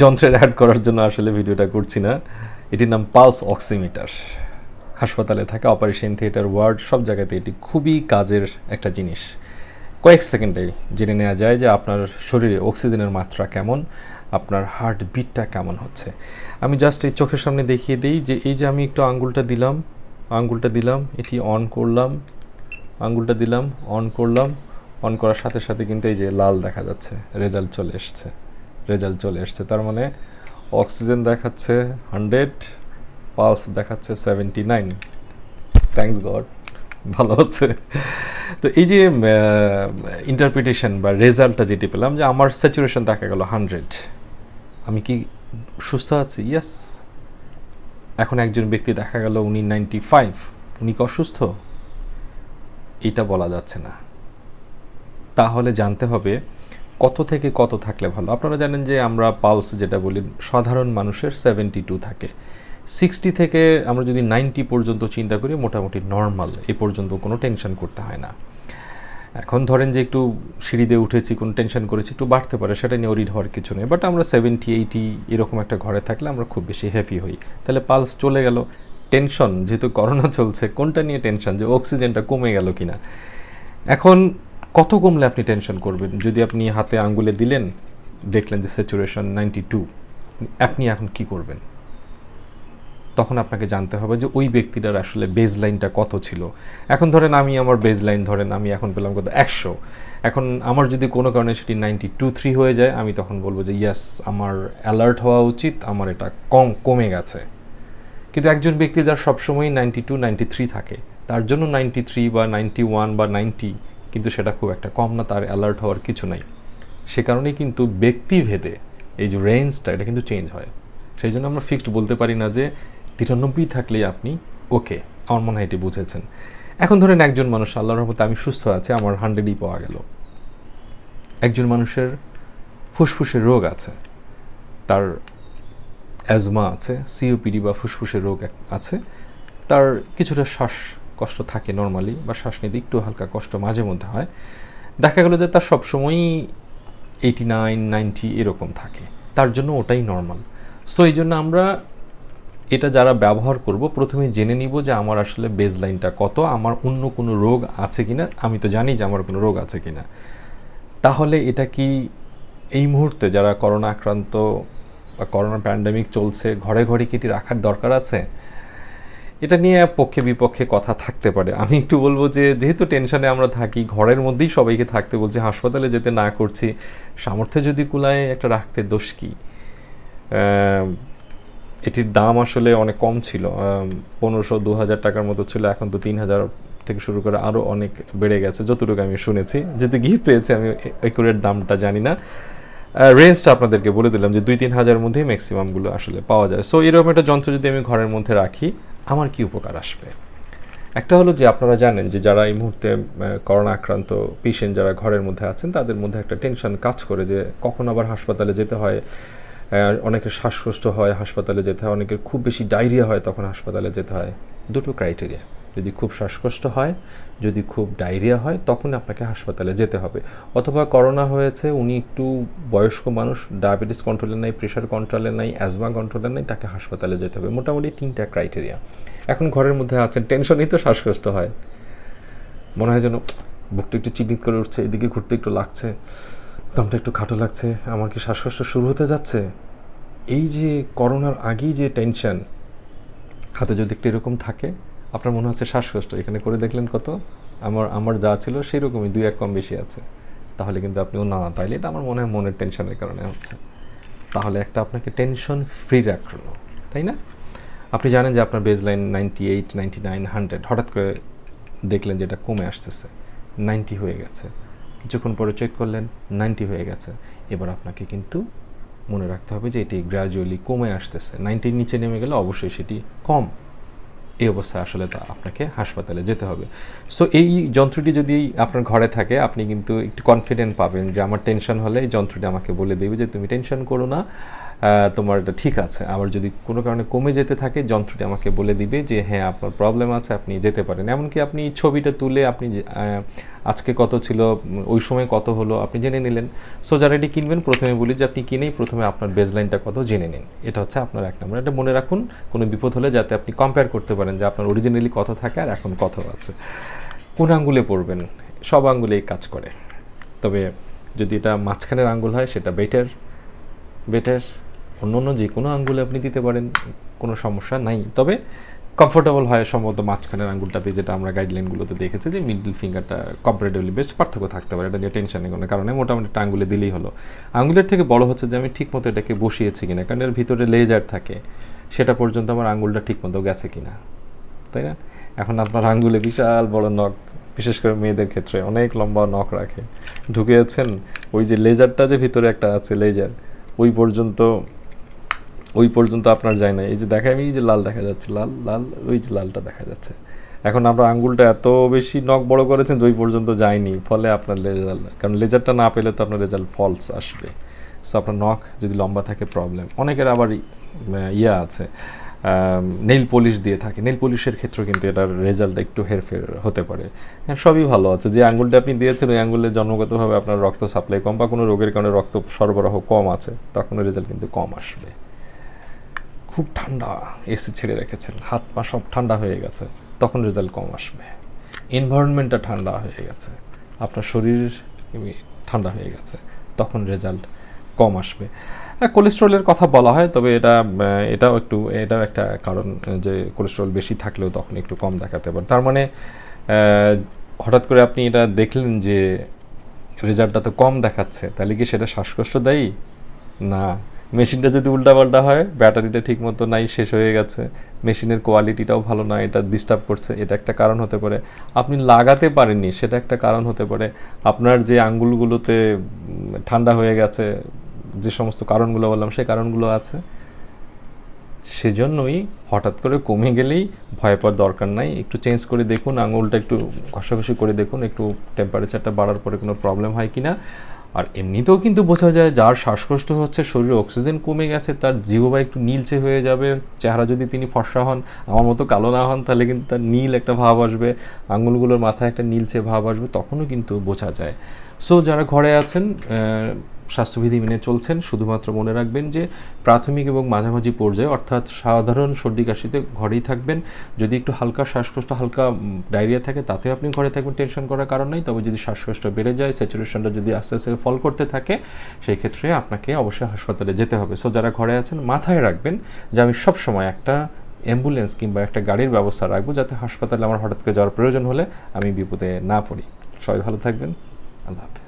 যন্ত্রের অ্যাড করার জন্য আসলে ভিডিওটা করছি না এটির নাম পালস অক্সিমিটার হাসপাতালে থাকা অপারেশন থিয়েটার ওয়ার্ড সব জায়গাতে এটি খুবই কাজের একটা জিনিস কয়েক সেকেন্ডে জেনে নেওয়া যায় যে আপনার শরীরে অক্সিজেনের মাত্রা কেমন আপনার হার্ট বিটটা কেমন হচ্ছে আমি জাস্ট এই চোখের সামনে দেখিয়ে দিই যে এই যে আমি একটু আঙ্গুলটা দিলাম আঙ্গুলটা দিলাম এটি অন করলাম আঙ্গুলটা দিলাম অন করলাম অন করার সাথে সাথে কিন্তু এই যে লাল দেখা যাচ্ছে রেজাল্ট চলে এসছে রেজাল্ট চলে এসছে তার মানে অক্সিজেন দেখাচ্ছে হান্ড্রেড পালস দেখাচ্ছে সেভেন্টি নাইন থ্যাংকস গড ভালো হচ্ছে তো এই যে ইন্টারপ্রিটেশন বা রেজাল্টটা যেটি পেলাম যে আমার স্যাচুরেশন দেখা গেল হান্ড্রেড আমি কি সুস্থ আছি ইয়াস এখন একজন ব্যক্তি দেখা গেল উনি নাইনটি ফাইভ উনি কি অসুস্থ এটা বলা যাচ্ছে না তাহলে জানতে হবে কত থেকে কত থাকলে ভালো আপনারা জানেন যে আমরা পালস যেটা বলি সাধারণ মানুষের সেভেন্টি টু থাকে সিক্সটি থেকে আমরা যদি নাইনটি পর্যন্ত চিন্তা করি মোটামুটি নর্মাল এ পর্যন্ত কোনো টেনশন করতে হয় না এখন ধরেন যে একটু সিঁড়িতে উঠেছি কোনো টেনশন করেছি একটু বাড়তে পারে সেটা নিয়ে ওরিড হওয়ার কিছু নেই বাট আমরা সেভেন্টি এইটি এরকম একটা ঘরে থাকলে আমরা খুব বেশি হ্যাপি হই তাহলে পালস চলে গেল টেনশন যেহেতু করোনা চলছে কোনটা নিয়ে টেনশন যে অক্সিজেনটা কমে গেল কিনা এখন কত কমলে আপনি টেনশন করবেন যদি আপনি হাতে আঙ্গুলে দিলেন দেখলেন যে সিচুয়েশন নাইনটি টু আপনি এখন কি করবেন তখন আপনাকে জানতে হবে যে ওই ব্যক্তিটার আসলে বেজ লাইনটা কত ছিল এখন ধরেন আমি আমার বেজ লাইন ধরেন আমি এখন পেলাম কত একশো এখন আমার যদি কোনো কারণে সেটি নাইনটি টু থ্রি হয়ে যায় আমি তখন বলবো যে ইয়াস আমার অ্যালার্ট হওয়া উচিত আমার এটা কম কমে গেছে কিন্তু একজন ব্যক্তি যার সবসময়ই নাইনটি টু নাইনটি থ্রি থাকে তার জন্য নাইনটি থ্রি বা নাইনটি ওয়ান বা নাইনটি কিন্তু সেটা খুব একটা কম না তার অ্যালার্ট হওয়ার কিছু নাই সে কারণেই কিন্তু ব্যক্তিভেদে এই যে রেঞ্জটা এটা কিন্তু চেঞ্জ হয় সেই জন্য আমরা ফিক্সড বলতে পারি না যে তিরানব্বই থাকলেই আপনি ওকে আমার মনে হয় এটি বুঝেছেন এখন ধরেন একজন মানুষ আল্লাহর রহমতে আমি সুস্থ আছি আমার হান্ড্রেডই পাওয়া গেল একজন মানুষের ফুসফুসের রোগ আছে তার অ্যাজমা আছে সিওপিডি বা ফুসফুসের রোগ আছে তার কিছুটা শ্বাস কষ্ট থাকে নর্মালি বা শ্বাস নিতে একটু হালকা কষ্ট মাঝে মধ্যে হয় দেখা গেলো যে তার সবসময়ই এইটি নাইন নাইনটি এরকম থাকে তার জন্য ওটাই নর্মাল সো এই জন্য আমরা এটা যারা ব্যবহার করব প্রথমে জেনে নিব যে আমার আসলে বেজ লাইনটা কত আমার অন্য কোনো রোগ আছে কিনা আমি তো জানি যে আমার কোনো রোগ আছে কি না তাহলে এটা কি এই মুহূর্তে যারা করোনা আক্রান্ত বা করোনা প্যান্ডেমিক চলছে ঘরে ঘরে কেটে রাখার দরকার আছে এটা নিয়ে পক্ষে বিপক্ষে কথা থাকতে পারে আমি একটু বলবো যে যেহেতু টেনশনে আমরা থাকি ঘরের মধ্যেই সবাইকে থাকতে বলছি হাসপাতালে যেতে না করছি সামর্থ্য যদি কুলায় একটা রাখতে দোষ কি এটির দাম আসলে অনেক কম ছিল পনেরোশো দু হাজার টাকার মতো ছিল এখন তো তিন হাজার থেকে শুরু করে আরও অনেক বেড়ে গেছে যতটুকু আমি শুনেছি যেহেতু গিফট পেয়েছি আমি একুরেট দামটা জানি না রেঞ্জটা আপনাদেরকে বলে দিলাম যে দুই তিন হাজার মধ্যেই ম্যাক্সিমামগুলো আসলে পাওয়া যায় সো এরকম একটা যন্ত্র যদি আমি ঘরের মধ্যে রাখি আমার কি উপকার আসবে একটা হলো যে আপনারা জানেন যে যারা এই মুহূর্তে করোনা আক্রান্ত পেশেন্ট যারা ঘরের মধ্যে আছেন তাদের মধ্যে একটা টেনশন কাজ করে যে কখন আবার হাসপাতালে যেতে হয় অনেকের শ্বাসকষ্ট হয় হাসপাতালে যেতে হয় অনেকের খুব বেশি ডায়রিয়া হয় তখন হাসপাতালে যেতে হয় দুটো ক্রাইটেরিয়া যদি খুব শ্বাসকষ্ট হয় যদি খুব ডায়রিয়া হয় তখন আপনাকে হাসপাতালে যেতে হবে অথবা করোনা হয়েছে উনি একটু বয়স্ক মানুষ ডায়াবেটিস কন্ট্রোলে নাই প্রেশার কন্ট্রোলে নাই অ্যাজমা কন্ট্রোলে নাই তাকে হাসপাতালে যেতে হবে মোটামুটি তিনটা ক্রাইটেরিয়া এখন ঘরের মধ্যে আছেন টেনশনেই তো শ্বাসকষ্ট হয় মনে হয় যেন বুকটা একটু চিহ্নিত করে উঠছে এদিকে ঘুরতে একটু লাগছে দমটা একটু খাটো লাগছে আমার কি শ্বাসকষ্ট শুরু হতে যাচ্ছে এই যে করোনার আগেই যে টেনশন হাতে যদি একটু এরকম থাকে আপনার মনে হচ্ছে শ্বাসকষ্ট এখানে করে দেখলেন কত আমার আমার যা ছিল সেই রকমই দুই এক কম বেশি আছে তাহলে কিন্তু আপনিও না তাইলে এটা আমার মনে হয় মনের টেনশনের কারণে হচ্ছে তাহলে একটা আপনাকে টেনশন ফ্রি রাখলো তাই না আপনি জানেন যে আপনার baseline ninety eight ninety nine hundred হঠাৎ করে দেখলেন যে এটা কমে আসতেছে নাইনটি হয়ে গেছে কিছুক্ষণ পরে চেক করলেন নাইনটি হয়ে গেছে এবার আপনাকে কিন্তু মনে রাখতে হবে যে এটি গ্র্যাজুয়ালি কমে আসতেছে নাইনটির নিচে নেমে গেলে অবশ্যই সেটি কম এই অবস্থা আসলে তা আপনাকে হাসপাতালে যেতে হবে সো এই যন্ত্রটি যদি আপনার ঘরে থাকে আপনি কিন্তু একটু কনফিডেন্ট পাবেন যে আমার টেনশন হলে এই যন্ত্রটি আমাকে বলে দেবে যে তুমি টেনশন করো না তোমার এটা ঠিক আছে আবার যদি কোনো কারণে কমে যেতে থাকে যন্ত্রটি আমাকে বলে দিবে যে হ্যাঁ আপনার প্রবলেম আছে আপনি যেতে পারেন এমনকি আপনি ছবিটা তুলে আপনি আজকে কত ছিল ওই সময় কত হলো আপনি জেনে নিলেন সো যারা এটি কিনবেন প্রথমে বলি যে আপনি কিনেই প্রথমে আপনার বেজলাইনটা কত জেনে নিন এটা হচ্ছে আপনার এক নম্বর এটা মনে রাখুন কোনো বিপদ হলে যাতে আপনি কম্পেয়ার করতে পারেন যে আপনার অরিজিনালি কত থাকে আর এখন কত আছে কোন আঙ্গুলে পড়বেন সব আঙ্গুলেই কাজ করে তবে যদি এটা মাঝখানের আঙ্গুল হয় সেটা বেটার বেটার অন্য অন্য যে কোনো আঙ্গুলে আপনি দিতে পারেন কোনো সমস্যা নাই তবে কমফোর্টেবল হয় সম্ভবত মাঝখানের আঙ্গুলটাতে যেটা আমরা গাইডলাইনগুলোতে দেখেছি যে মিডল ফিঙ্গারটা কম্পারেটিভলি বেশ পার্থক্য থাকতে পারে এটা নিয়ে টেনশন নেই কোনো কারণে মোটামুটি একটা আঙ্গুলে দিলেই হলো আঙ্গুলের থেকে বড় হচ্ছে যে আমি ঠিক মতো এটাকে বসিয়েছি কিনা কারণ এর ভিতরে লেজার থাকে সেটা পর্যন্ত আমার আঙ্গুলটা ঠিকমতো গেছে কিনা তাই না এখন আপনার আঙ্গুলে বিশাল বড় নখ বিশেষ করে মেয়েদের ক্ষেত্রে অনেক লম্বা নখ রাখে ঢুকে যাচ্ছেন ওই যে লেজারটা যে ভিতরে একটা আছে লেজার ওই পর্যন্ত ওই পর্যন্ত আপনার যায় না এই যে দেখায় আমি এই যে লাল দেখা যাচ্ছে লাল লাল ওই যে লালটা দেখা যাচ্ছে এখন আমরা আঙ্গুলটা এত বেশি নখ বড় করেছেন যে ওই পর্যন্ত যায়নি ফলে আপনার রেজাল্ট কারণ লেজারটা না পেলে তো আপনার রেজাল্ট ফলস আসবে সো আপনার নখ যদি লম্বা থাকে প্রবলেম অনেকের আবার ইয়ে আছে নেইল পলিশ দিয়ে থাকে নেইল পলিশের ক্ষেত্রে কিন্তু এটার রেজাল্ট একটু হেরফের হতে পারে হ্যাঁ সবই ভালো আছে যে আঙ্গুলটা আপনি দিয়েছেন ওই আঙ্গুলে জন্মগতভাবে আপনার রক্ত সাপ্লাই কম বা কোনো রোগের কারণে রক্ত সরবরাহ কম আছে তখন রেজাল্ট কিন্তু কম আসবে খুব ঠান্ডা এসি ছেড়ে রেখেছেন হাত পা সব ঠান্ডা হয়ে গেছে তখন রেজাল্ট কম আসবে এনভায়রনমেন্টটা ঠান্ডা হয়ে গেছে আপনার শরীর ঠান্ডা হয়ে গেছে তখন রেজাল্ট কম আসবে হ্যাঁ কোলেস্ট্রলের কথা বলা হয় তবে এটা এটাও একটু এটাও একটা কারণ যে কোলেস্ট্রল বেশি থাকলেও তখন একটু কম দেখাতে পারে তার মানে হঠাৎ করে আপনি এটা দেখলেন যে রেজাল্টটা তো কম দেখাচ্ছে তাহলে কি সেটা শ্বাসকষ্ট দেয়ই না মেশিনটা যদি উল্টাপাল্টা হয় ব্যাটারিটা ঠিক মতো নাই শেষ হয়ে গেছে মেশিনের কোয়ালিটিটাও ভালো না এটা ডিস্টার্ব করছে এটা একটা কারণ হতে পারে আপনি লাগাতে পারেননি সেটা একটা কারণ হতে পারে আপনার যে আঙ্গুলগুলোতে ঠান্ডা হয়ে গেছে যে সমস্ত কারণগুলো বললাম সেই কারণগুলো আছে সেজন্যই হঠাৎ করে কমে গেলেই ভয় পাওয়ার দরকার নাই একটু চেঞ্জ করে দেখুন আঙুলটা একটু ঘষাঘষি করে দেখুন একটু টেম্পারেচারটা বাড়ার পরে কোনো প্রবলেম হয় কি না আর এমনিতেও কিন্তু বোঝা যায় যার শ্বাসকষ্ট হচ্ছে শরীরে অক্সিজেন কমে গেছে তার জিহবা একটু নীলচে হয়ে যাবে চেহারা যদি তিনি ফর্সা হন আমার মতো কালো না হন তাহলে কিন্তু তার নীল একটা ভাব আসবে আঙুলগুলোর মাথায় একটা নীলচে ভাব আসবে তখনও কিন্তু বোঝা যায় সো যারা ঘরে আছেন স্বাস্থ্যবিধি মেনে চলছেন শুধুমাত্র মনে রাখবেন যে প্রাথমিক এবং মাঝামাঝি পর্যায়ে অর্থাৎ সাধারণ সর্দি কাশিতে ঘরেই থাকবেন যদি একটু হালকা শ্বাসকষ্ট হালকা ডায়রিয়া থাকে তাতে আপনি ঘরে থাকবেন টেনশন করার কারণ নেই তবে যদি শ্বাসকষ্ট বেড়ে যায় স্যাচুরেশনটা যদি আস্তে আস্তে ফল করতে থাকে সেই ক্ষেত্রে আপনাকে অবশ্যই হাসপাতালে যেতে হবে সো যারা ঘরে আছেন মাথায় রাখবেন যে আমি সবসময় একটা অ্যাম্বুলেন্স কিংবা একটা গাড়ির ব্যবস্থা রাখবো যাতে হাসপাতালে আমার হঠাৎ করে যাওয়ার প্রয়োজন হলে আমি বিপদে না পড়ি সবাই ভালো থাকবেন আল্লাহ হাফেজ